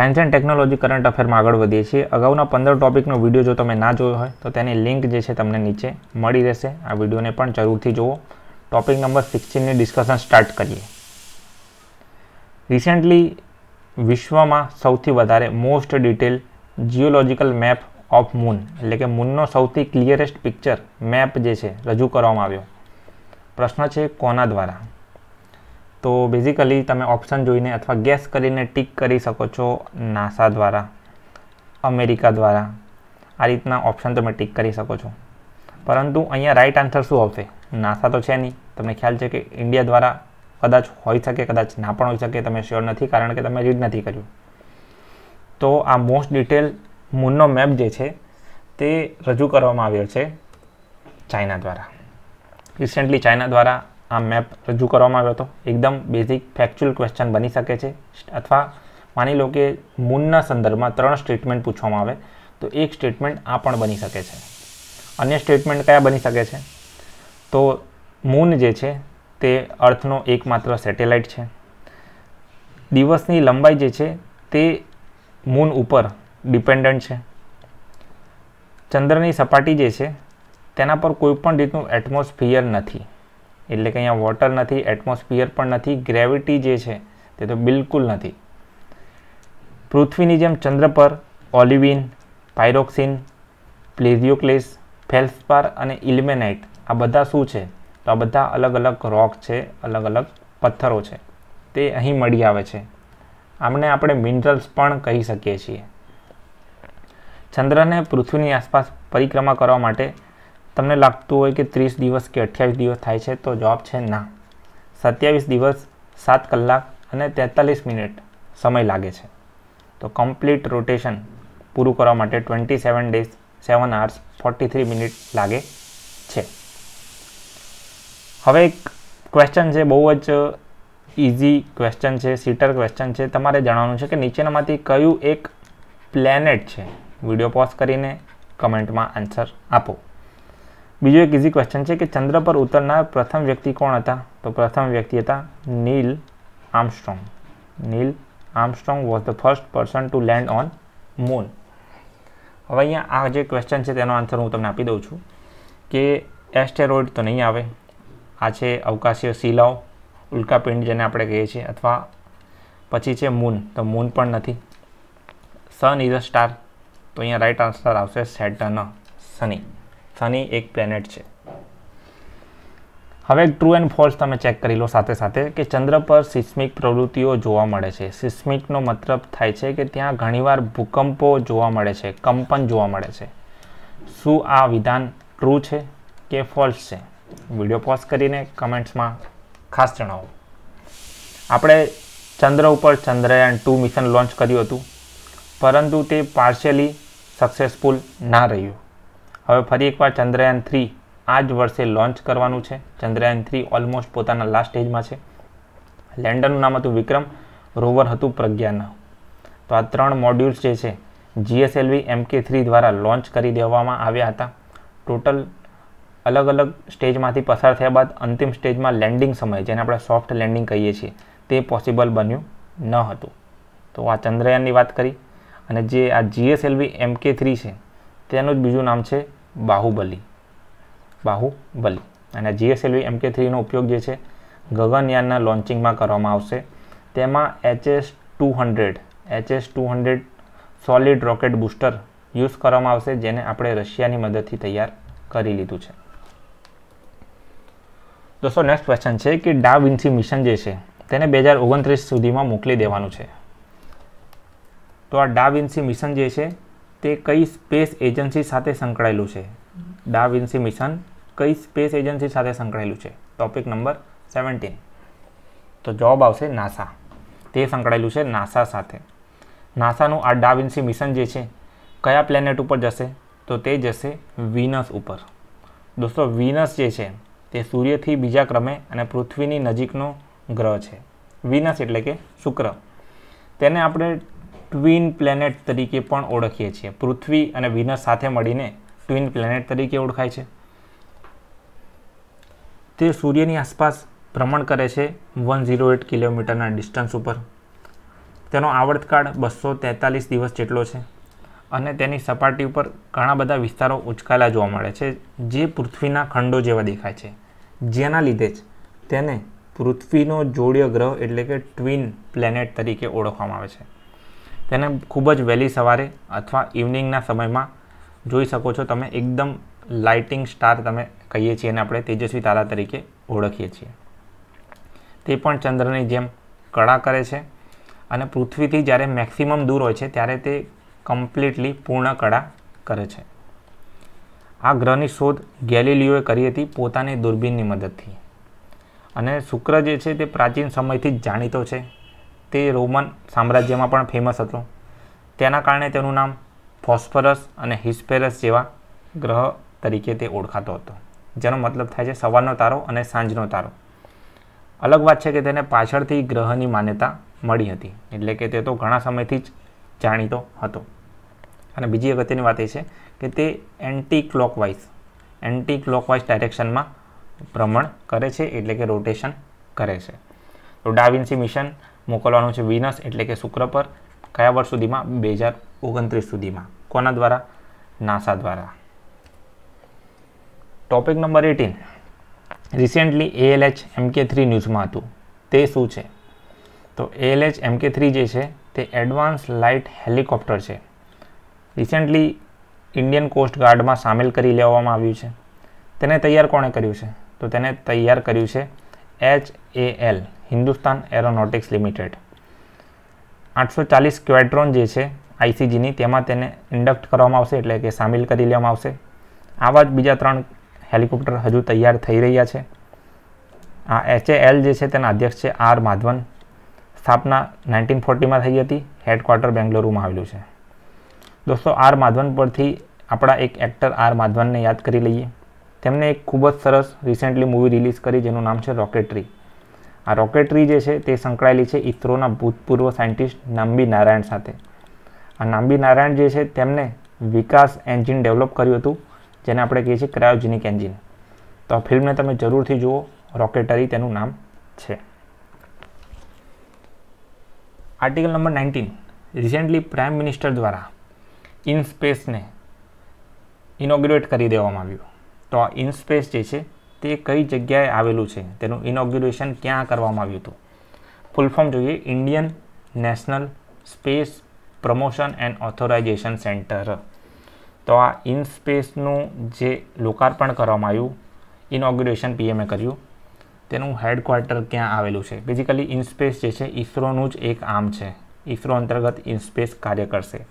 science and technology current અફેરમાં આગળ વધીએ છીએ અગાઉના પંદર ટોપિકનો વિડીયો જો તમે ના જોયો હોય તો તેની લિંક જે છે તમને નીચે મળી રહેશે આ વિડીયોને પણ જરૂરથી જુઓ ટોપિક નંબર સિક્સટીનની ડિસ્કશન સ્ટાર્ટ કરીએ રિસેન્ટલી વિશ્વમાં સૌથી વધારે most detail geological map of moon એટલે કે મૂનનો સૌથી ક્લિયરેસ્ટ પિક્ચર મેપ જે છે રજૂ કરવામાં આવ્યો પ્રશ્ન છે કોના દ્વારા તો બેઝિકલી તમે ઓપ્શન જોઈને અથવા ગેસ કરીને ટીક કરી શકો છો નાસા દ્વારા અમેરિકા દ્વારા આ રીતના ઓપ્શન તમે ટીક કરી શકો છો પરંતુ અહીંયા રાઇટ આન્સર શું આવશે નાસા તો છે નહીં તમને ખ્યાલ છે કે ઇન્ડિયા દ્વારા કદાચ હોઈ શકે કદાચ ના પણ હોઈ શકે તમે શ્યોર નથી કારણ કે તમે રીડ નથી કર્યું તો આ મોસ્ટ ડિટેલ મૂનનો મેપ જે છે તે રજૂ કરવામાં આવ્યો છે ચાઇના દ્વારા રિસેન્ટલી ચાઇના દ્વારા આ મેપ રજૂ કરવામાં આવ્યો હતો એકદમ બેઝિક ફેક્ચ્યુઅલ ક્વેશ્ચન બની શકે છે અથવા માની લો કે મૂનના સંદર્ભમાં ત્રણ સ્ટેટમેન્ટ પૂછવામાં આવે તો એક સ્ટેટમેન્ટ આ પણ બની શકે છે અન્ય સ્ટેટમેન્ટ કયા બની શકે છે તો મૂન જે છે તે અર્થનો એકમાત્ર સેટેલાઇટ છે દિવસની લંબાઈ જે છે તે મૂન ઉપર ડિપેન્ડન્ટ છે ચંદ્રની સપાટી જે છે તેના પર કોઈપણ રીતનું એટમોસ્ફિયર નથી એટલે કે અહીંયા વોટર નથી એટમોસ્ફિયર પણ નથી ગ્રેવિટી જે છે તે તો બિલકુલ નથી પૃથ્વીની જેમ ચંદ્ર પર ઓલિવિન પાયરોક્સિન પ્લેઝિયોક્લેસ ફેલ્સપાર અને ઇલ્મેનાઇટ આ બધા શું છે તો આ બધા અલગ અલગ રોક છે અલગ અલગ પથ્થરો છે તે અહીં મળી આવે છે આમને આપણે મિનરલ્સ પણ કહી શકીએ છીએ ચંદ્રને પૃથ્વીની આસપાસ પરિક્રમા કરવા માટે તમને લાગતું હોય કે ત્રીસ દિવસ કે અઠ્યાવીસ દિવસ થાય છે તો જવાબ છે ના સત્યાવીસ દિવસ સાત કલાક અને તેતાલીસ મિનિટ સમય લાગે છે તો કમ્પ્લીટ રોટેશન પૂરું કરવા માટે twenty seven days seven hours forty three minute લાગે છે હવે એક ક્વેશ્ચન છે બહુ જ ઇઝી ક્વેશ્ચન છે સીટર ક્વેશ્ચન છે તમારે જણાવવાનું છે કે નીચેનામાંથી કયું એક પ્લેનેટ છે વિડીયો પોઝ કરીને કમેન્ટમાં આન્સર આપો બીજો એક ઇઝી ક્વેશ્ચન છે કે ચંદ્ર પર ઉતરનાર પ્રથમ વ્યક્તિ કોણ હતા તો પ્રથમ વ્યક્તિ હતા Neil Armstrong Neil Armstrong was the first person to land on moon હવે અહીંયા આ જે ક્વેશ્ચન છે તેનો આન્સર હું તમને આપી દઉં છું કે એસ્ટેરોઇડ તો નહીં આવે આ છે અવકાશીય શિલાઓ ઉલ્કાપિંડ જેને આપણે કહીએ છીએ અથવા પછી છે મૂન તો મૂન પણ નથી સન ઇઝ અ સ્ટાર તો અહીંયા રાઈટ આન્સર આવશે સેટર્ન સની સ્થની એક પ્લેનેટ છે હવે ટ્રુ એન્ડ ફોલ્સ તમે ચેક કરી લો સાથે સાથે કે ચંદ્ર પર સિસ્મિક પ્રવૃત્તિઓ જોવા મળે છે સિસ્મિકનો મતલબ થાય છે કે ત્યાં ઘણીવાર ભૂકંપો જોવા મળે છે કંપન જોવા મળે છે શું આ વિધાન ટ્રુ છે કે ફોલ્સ છે વિડીયો પોઝ કરીને કમેન્ટ્સમાં ખાસ જણાવો આપણે ચંદ્ર ઉપર ચંદ્રયાન ટુ મિશન લોન્ચ કર્યું હતું પરંતુ તે પાર્શિયલી સક્સેસફુલ ના રહ્યું હવે ફરી એકવાર ચંદ્રયાન થ્રી આ જ વર્ષે લોન્ચ કરવાનું છે ચંદ્રયાન થ્રી ઓલમોસ્ટ પોતાના લાસ્ટ સ્ટેજમાં છે લેન્ડરનું નામ હતું વિક્રમ રોવર હતું પ્રજ્ઞાન તો આ ત્રણ મોડ્યુલ્સ જે છે જીએસએલવી એમકે થ્રી દ્વારા લોન્ચ કરી દેવામાં આવ્યા હતા ટોટલ અલગ અલગ સ્ટેજમાંથી પસાર થયા બાદ અંતિમ સ્ટેજમાં લેન્ડિંગ સમય જેને આપણે સોફ્ટ લેન્ડિંગ કહીએ છીએ તે પોસિબલ બન્યું ન હતું તો આ ચંદ્રયાનની વાત કરી અને જે આ જીએસએલવી એમકે થ્રી છે તેનું જ બીજું નામ છે બાહુબલી બાહુબલી અને જીએસએલવી એમકે થ્રીનો ઉપયોગ જે છે ગગનયાનના લોન્ચિંગમાં કરવામાં આવશે તેમાં HS two hundred HS two hundred solid rocket booster use કરવામાં આવશે જેને આપણે રશિયાની મદદથી તૈયાર કરી લીધું છે દોસ્તો નેક્સ્ટ ક્વેશ્ચન છે કે ડા વિન્સી મિશન જે છે તેને બે હજાર ઓગણત્રીસ સુધીમાં મોકલી દેવાનું છે તો આ ડા વિન્સી મિશન જે છે તે કઈ સ્પેસ એજન્સી સાથે સંકળાયેલું છે ડા વિન્સી મિશન કઈ સ્પેસ એજન્સી સાથે સંકળાયેલું છે ટોપિક નંબર સેવન્ટીન તો જવાબ આવશે નાસા તે સંકળાયેલું છે નાસા સાથે નાસાનું આ ડા વિન્સી મિશન જે છે કયા પ્લેનેટ ઉપર જશે તો તે જશે વિનસ ઉપર દોસ્તો વિનસ જે છે તે સૂર્યથી બીજા ક્રમે અને પૃથ્વીની નજીકનો ગ્રહ છે વિનસ એટલે કે શુક્ર તેને આપણે ટ્વિન પ્લેનેટ તરીકે પણ ઓળખીએ છીએ પૃથ્વી અને વિનસ સાથે મળીને ટ્વિન પ્લેનેટ તરીકે ઓળખાય છે તે સૂર્યની આસપાસ ભ્રમણ કરે છે વન ઝીરો એટ કિલોમીટરના ડિસ્ટન્સ ઉપર તેનો આવર્તકાળ બસો તેતાલીસ દિવસ જેટલો છે અને તેની સપાટી ઉપર ઘણા બધા વિસ્તારો ઉચકાયેલા જોવા મળે છે જે પૃથ્વીના ખંડો જેવા દેખાય છે જેના લીધે જ તેને પૃથ્વીનો જોડ્ય ગ્રહ એટલે કે ટ્વિન પ્લેનેટ તરીકે ઓળખવામાં આવે છે તેને ખૂબ જ વહેલી સવારે અથવા ઇવનિંગના સમયમાં જોઈ શકો છો તમે એકદમ લાઇટિંગ સ્ટાર તમે કહીએ છીએ અને આપણે તેજસ્વી તારા તરીકે ઓળખીએ છીએ તે પણ ચંદ્રની જેમ કળા કરે છે અને પૃથ્વીથી જ્યારે મેક્સિમમ દૂર હોય છે ત્યારે તે કમ્પ્લીટલી પૂર્ણ કળા કરે છે આ ગ્રહની શોધ ગેલિલિયોએ કરી હતી પોતાની દૂરબીનની મદદથી અને શુક્ર જે છે તે પ્રાચીન સમયથી જ જાણીતો છે તે રોમન સામ્રાજ્યમાં પણ ફેમસ હતો તેના કારણે તેનું નામ ફોસ્ફરસ અને હિસ્પેરસ જેવા ગ્રહ તરીકે તે ઓળખાતો હતો જેનો મતલબ થાય છે સવારનો તારો અને સાંજનો તારો અલગ વાત છે કે તેને પાછળથી ગ્રહની માન્યતા મળી હતી એટલે કે તે તો ઘણા સમયથી જ જાણીતો હતો અને બીજી અગત્યની વાત એ છે કે તે એન્ટી ક્લોકવાઇઝ એન્ટી ક્લોકવાઇઝ ડાયરેક્શનમાં ભ્રમણ કરે છે એટલે કે રોટેશન કરે છે તો ડાવિન્સી મિશન મોકલવાનું છે વિનસ એટલે કે શુક્ર પર કયા વર્ષ સુધીમાં બે હજાર ઓગણત્રીસ સુધીમાં કોના દ્વારા નાસા દ્વારા topic number eighteen recently ALH MK three ન્યૂઝમાં હતું તે શું છે તો એએલએચ એમકે થ્રી જે છે તે એડવાન્સ લાઇટ હેલિકોપ્ટર છે રિસેન્ટલી ઇન્ડિયન કોસ્ટ ગાર્ડમાં સામેલ કરી લેવામાં આવ્યું છે તેને તૈયાર કોણે કર્યું છે તો તેને તૈયાર કર્યું છે H A L Hindustan Aeronautics Limited આઠસો ચાલીસ ક્વેટ્રોન જે છે આઈસીજીની તેમાં તેને ઇન્ડક્ટ કરવામાં આવશે એટલે કે સામેલ કરી લેવામાં આવશે આવા જ બીજા ત્રણ હેલિકોપ્ટર હજુ તૈયાર થઈ રહ્યા છે આ એચએએલ જે છે તેના અધ્યક્ષ છે આર માધવન સ્થાપના નાઇન્ટીન ફોર્ટીમાં થઈ હતી હેડક્વાર્ટર બેંગલુરુમાં આવેલું છે દોસ્તો આર માધવન પરથી આપણા એક એક્ટર આર માધવનને યાદ કરી લઈએ તેમણે એક ખૂબ જ સરસ રિસેન્ટલી મૂવી રિલીઝ કરી જેનું નામ છે રોકેટરી આ રોકેટરી જે છે તે સંકળાયેલી છે ઇસરોના ભૂતપૂર્વ સાયન્ટિસ્ટ નાંબી નારાયણ સાથે આ નાંબી નારાયણ જે છે તેમને વિકાસ એન્જિન ડેવલપ કર્યું હતું જેને આપણે કહીએ છીએ ક્રાયોજેનિક એન્જિન તો આ ફિલ્મને તમે જરૂરથી જુઓ રોકેટરી તેનું નામ છે article number nineteen recently prime minister દ્વારા ઇન સ્પેસને ઇનોગ્રેટ કરી દેવામાં આવ્યું તો આ ઇન સ્પેસ જે છે તે કઈ જગ્યાએ આવેલું છે તેનું ઇનોગ્યુરેશન ક્યાં કરવામાં આવ્યું હતું ફૂલફોર્મ જોઈએ Indian national space promotion and authorization centre તો આ ઇન સ્પેસનું જે લોકાર્પણ કરવામાં આવ્યું ઇનોગ્યુરેશન પીએમએ કર્યું તેનું હેડક્વાર્ટર ક્યાં આવેલું છે બેઝિકલી સ્પેસ જે છે ઇસરોનું જ એક આમ છે ઇસરો અંતર્ગત ઇન સ્પેસ કાર્ય કરશે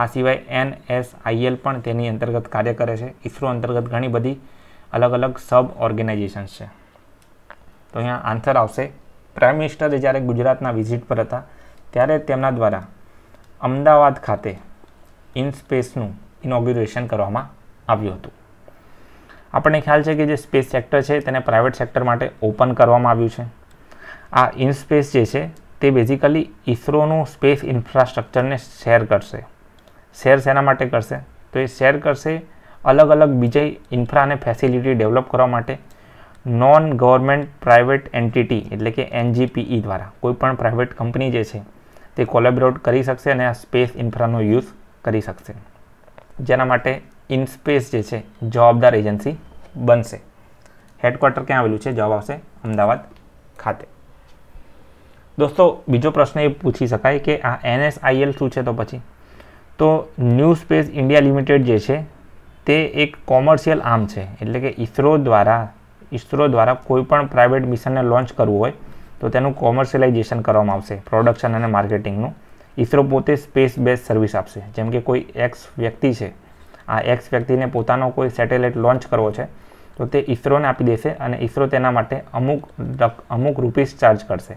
આ સિવાય એનએસઆઈએલ પણ તેની અંતર્ગત કાર્ય કરે છે ઇસરો અંતર્ગત ઘણી બધી અલગ અલગ સબ ઓર્ગેનાઇઝેશન્સ છે તો અહીંયા આન્સર આવશે પ્રાઇમ મિનિસ્ટરે જ્યારે ગુજરાતના વિઝિટ પર હતા ત્યારે તેમના દ્વારા અમદાવાદ ખાતે ઇન સ્પેસનું ઇનોગ્યુરેશન કરવામાં આવ્યું હતું આપણને ખ્યાલ છે કે જે સ્પેસ સેક્ટર છે તેને પ્રાઇવેટ સેક્ટર માટે ઓપન કરવામાં આવ્યું છે આ ઇન સ્પેસ જે છે તે બેઝિકલી ઇસરોનું સ્પેસ ઇન્ફ્રાસ્ટ્રક્ચરને શેર કરશે શેર શેના માટે કરશે તો એ શેર કરશે અલગ અલગ બીજી ઇન્ફ્રા અને ફેસિલિટી ડેવલપ કરવા માટે નોન ગવર્મેન્ટ પ્રાઇવેટ એન્ટિટી એટલે કે એનજીપીઈ e દ્વારા કોઈપણ પ્રાઇવેટ કંપની જે છે તે કોલેબોરેટ કરી શકશે અને આ સ્પેસ ઇન્ફ્રાનો યુઝ કરી શકશે જેના માટે ઇનસ્પેસ જે છે જવાબદાર એજન્સી બનશે હેડક્વાર્ટર ક્યાં આવેલું છે જવાબ આવશે અમદાવાદ ખાતે દોસ્તો બીજો પ્રશ્ન એ પૂછી શકાય કે આ એનએસઆઈએલ શું છે તો પછી તો ન્યૂ સ્પેસ ઇન્ડિયા લિમિટેડ જે છે તે એક કોમર્શિયલ આર્મ છે એટલે કે ઇસરો દ્વારા ઇસરો દ્વારા કોઈપણ પ્રાઇવેટ મિશનને લોન્ચ કરવું હોય તો તેનું કોમર્શિયલાઇઝેશન કરવામાં આવશે પ્રોડક્શન અને માર્કેટિંગનું ઇસરો પોતે સ્પેસ બેઝ સર્વિસ આપશે જેમ કે કોઈ એક્સ વ્યક્તિ છે આ એક્સ વ્યક્તિને પોતાનો કોઈ સેટેલાઇટ લોન્ચ કરવો છે તો તે ઇસરોને આપી દેશે અને ઇસરો તેના માટે અમુક અમુક રૂપીસ ચાર્જ કરશે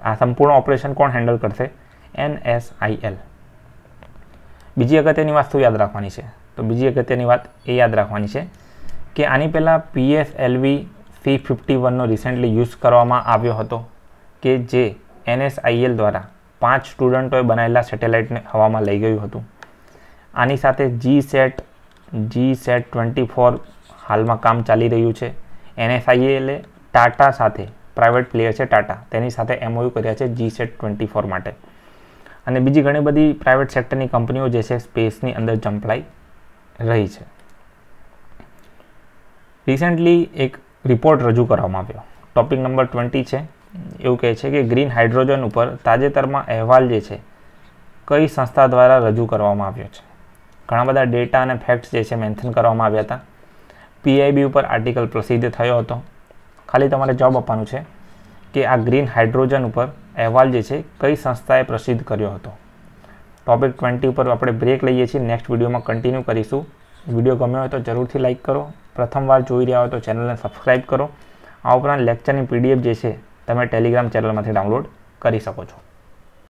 આ સંપૂર્ણ ઓપરેશન કોણ હેન્ડલ કરશે એન એસ આઈ એલ બીજી અગત્યની વસ્તુ યાદ રાખવાની છે તો બીજી અગત્યની વાત એ યાદ રાખવાની છે કે આની પહેલાં પીએફ એલવી સી ફિફ્ટી વનનો રિસેન્ટલી યુઝ કરવામાં આવ્યો હતો કે જે એનએસઆઈએલ દ્વારા પાંચ સ્ટુડન્ટોએ બનાવેલા સેટેલાઇટને હવામાં લઈ ગયું હતું આની સાથે GSAT GSAT twenty four હાલમાં કામ ચાલી રહ્યું છે એનએસઆઈએલે ટાટા સાથે પ્રાઇવેટ પ્લેયર છે ટાટા તેની સાથે એમઓયુ કર્યા છે જી સેટ ટ્વેન્ટી ફોર માટે અને બીજી ઘણી બધી પ્રાઇવેટ સેક્ટરની કંપનીઓ જે છે સ્પેસની અંદર જંપલાઈ રહી છે રિસેન્ટલી એક રિપોર્ટ રજૂ કરવામાં આવ્યો ટોપિક નંબર ટ્વેન્ટી છે એવું કહે છે કે ગ્રીન હાઇડ્રોજન ઉપર તાજેતરમાં અહેવાલ જે છે કઈ સંસ્થા દ્વારા રજૂ કરવામાં આવ્યો છે ઘણા બધા ડેટા અને ફેક્ટ્સ જે છે મેન્શન કરવામાં આવ્યા હતા પીઆઈબી ઉપર આર્ટિકલ પ્રસિદ્ધ થયો હતો ખાલી તમારે જવાબ આપવાનું છે કે આ ગ્રીન હાઇડ્રોજન ઉપર અહેવાલ જે છે કઈ સંસ્થાએ પ્રસિદ્ધ કર્યો હતો ટોપિક ટ્વેન્ટી ઉપર આપણે બ્રેક લઈએ છીએ નેક્સ્ટ વિડીયોમાં કન્ટિન્યુ કરીશું વિડીયો ગમ્યો હોય તો જરૂરથી લાઇક કરો પ્રથમવાર જોઈ રહ્યા હોય તો ચેનલને સબસ્ક્રાઈબ કરો આ ઉપરાંત લેક્ચરની પીડીએફ જે છે તમે ટેલિગ્રામ ચેનલમાંથી ડાઉનલોડ કરી શકો છો